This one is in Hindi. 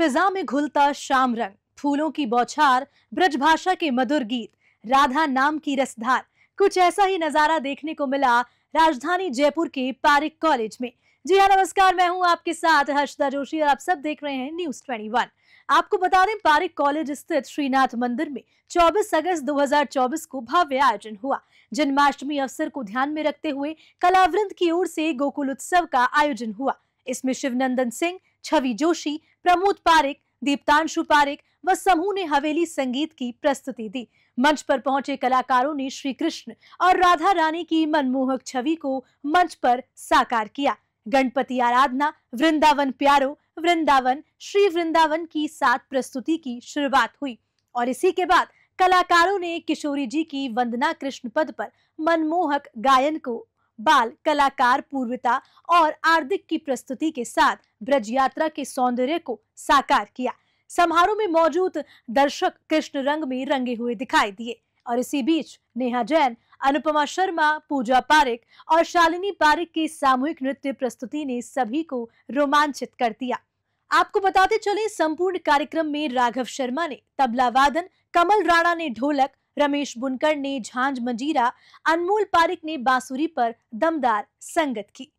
फिजा में घुलता शाम रंग फूलों की बौछार ब्रजभाषा के मधुर गीत राधा नाम की रसधार कुछ ऐसा ही नजारा देखने को मिला राजधानी जयपुर के पारिक कॉलेज में जी हाँ नमस्कार मैं हूँ आपके साथ हर्षदा जोशी और आप सब देख रहे हैं न्यूज 21 आपको बता दें पारिक कॉलेज स्थित श्रीनाथ मंदिर में 24 अगस्त 2024 को भव्य आयोजन हुआ जन्माष्टमी अवसर को ध्यान में रखते हुए कलावृंद की ओर से गोकुल उत्सव का आयोजन हुआ इसमें शिवनंदन सिंह छवि जोशी प्रमोद पारिक दीप्तांशु पारिक व समूह ने हवेली संगीत की प्रस्तुति दी मंच पर पहुंचे कलाकारों ने श्री कृष्ण और राधा रानी की मनमोहक छवि को मंच पर साकार किया गणपति आराधना वृंदावन प्यारो वृंदावन श्री वृंदावन की सात प्रस्तुति की शुरुआत हुई और इसी के बाद कलाकारों ने किशोरी जी की वंदना कृष्ण पद पर मनमोहक गायन को बाल कलाकार पूर्विता और आर्दिक की प्रस्तुति के साथ ब्रज यात्रा के सौंदर्य को साकार किया समारोह में मौजूद दर्शक कृष्ण रंग में रंगे हुए दिखाई दिए और इसी बीच नेहा जैन अनुपमा शर्मा पूजा पारिक और शालिनी पारिक की सामूहिक नृत्य प्रस्तुति ने सभी को रोमांचित कर दिया आपको बताते चले संपूर्ण कार्यक्रम में राघव शर्मा ने तबला वादन कमल राणा ने ढोलक रमेश बुनकर ने झांझ मंजीरा अनमोल पारिक ने बांसुरी पर दमदार संगत की